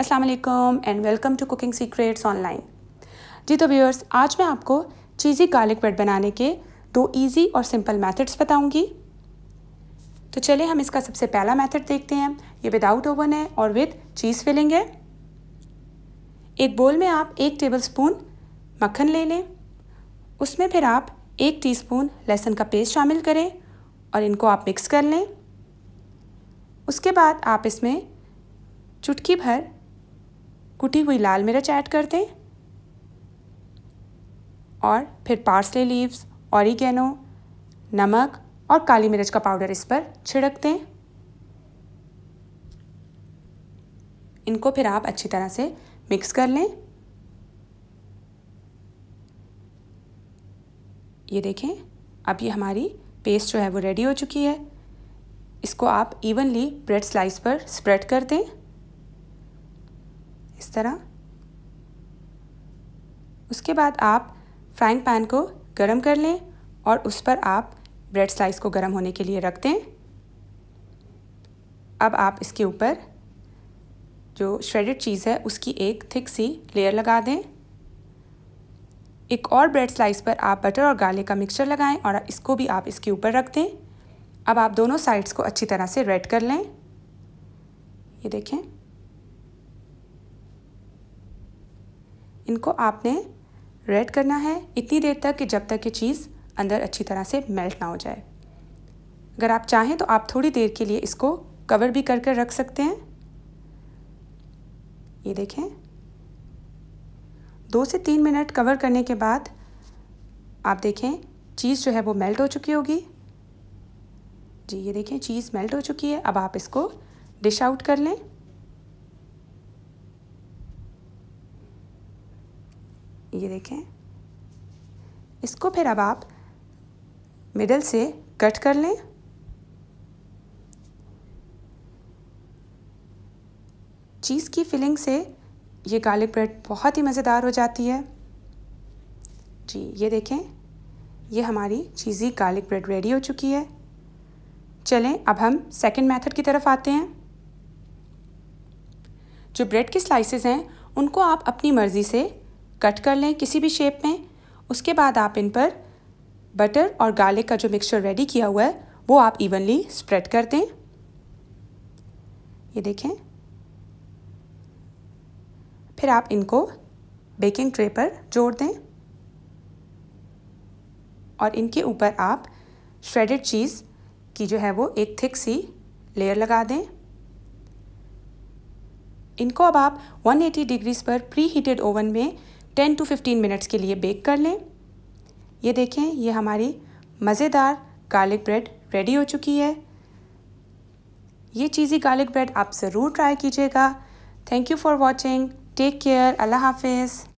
अस्सलाम वालेकुम and welcome to cooking secrets online जी तो व्यूअर्स आज मैं आपको चीज़ी गार्लिक ब्रेड बनाने के दो इजी और सिंपल मेथड्स बताऊंगी तो चलिए हम इसका सबसे पहला मेथड देखते हैं ये विदाउट ओवन है और विद चीज़ फिलिंग है एक बोल में आप एक टेबल स्पून मक्खन ले लें उसमें फिर आप एक स्पून लहसुन का पेस्ट शामिल करें और इनको आप मिक्स कर लें उसके बाद आप इसमें चुटकी भर कुटी हुई लाल मिर्च ऐड कर दें और फिर पार्सले लीव्स औरिगेनो नमक और काली मिर्च का पाउडर इस पर छिड़क दें इनको फिर आप अच्छी तरह से मिक्स कर लें ये देखें अब ये हमारी पेस्ट जो है वो रेडी हो चुकी है इसको आप इवनली ब्रेड स्लाइस पर स्प्रेड कर दें तरह उसके बाद आप फ्राइंग पैन को गरम कर लें और उस पर आप ब्रेड स्लाइस को गरम होने के लिए रख दें अब आप इसके ऊपर जो श्रेडेड चीज़ है उसकी एक थिक सी लेयर लगा दें एक और ब्रेड स्लाइस पर आप बटर और गार्लिक का मिक्सचर लगाएं और इसको भी आप इसके ऊपर रख दें अब आप दोनों साइड्स को अच्छी तरह से रेड कर लें ये देखें इनको आपने रेड करना है इतनी देर तक कि जब तक ये चीज़ अंदर अच्छी तरह से मेल्ट ना हो जाए अगर आप चाहें तो आप थोड़ी देर के लिए इसको कवर भी कर कर रख सकते हैं ये देखें दो से तीन मिनट कवर करने के बाद आप देखें चीज़ जो है वो मेल्ट हो चुकी होगी जी ये देखें चीज़ मेल्ट हो चुकी है अब आप इसको डिश आउट कर लें ये देखें इसको फिर अब आप मिडल से कट कर लें चीज़ की फिलिंग से ये गार्लिक ब्रेड बहुत ही मज़ेदार हो जाती है जी ये देखें ये हमारी चीज़ी गार्लिक ब्रेड रेडी हो चुकी है चलें अब हम सेकंड मेथड की तरफ आते हैं जो ब्रेड के स्लाइसेस हैं उनको आप अपनी मर्ज़ी से कट कर लें किसी भी शेप में उसके बाद आप इन पर बटर और गार्लिक का जो मिक्सचर रेडी किया हुआ है वो आप इवनली स्प्रेड कर दें ये देखें फिर आप इनको बेकिंग ट्रे पर जोड़ दें और इनके ऊपर आप श्रेडेड चीज़ की जो है वो एक थिक सी लेयर लगा दें इनको अब आप 180 डिग्रीज पर प्री हीटेड ओवन में 10 टू 15 मिनट्स के लिए बेक कर लें ये देखें ये हमारी मज़ेदार गार्लिक ब्रेड रेडी हो चुकी है ये चीज़ी गार्लिक ब्रेड आप ज़रूर ट्राई कीजिएगा thank you for watching take care अल्लाह हाफिज़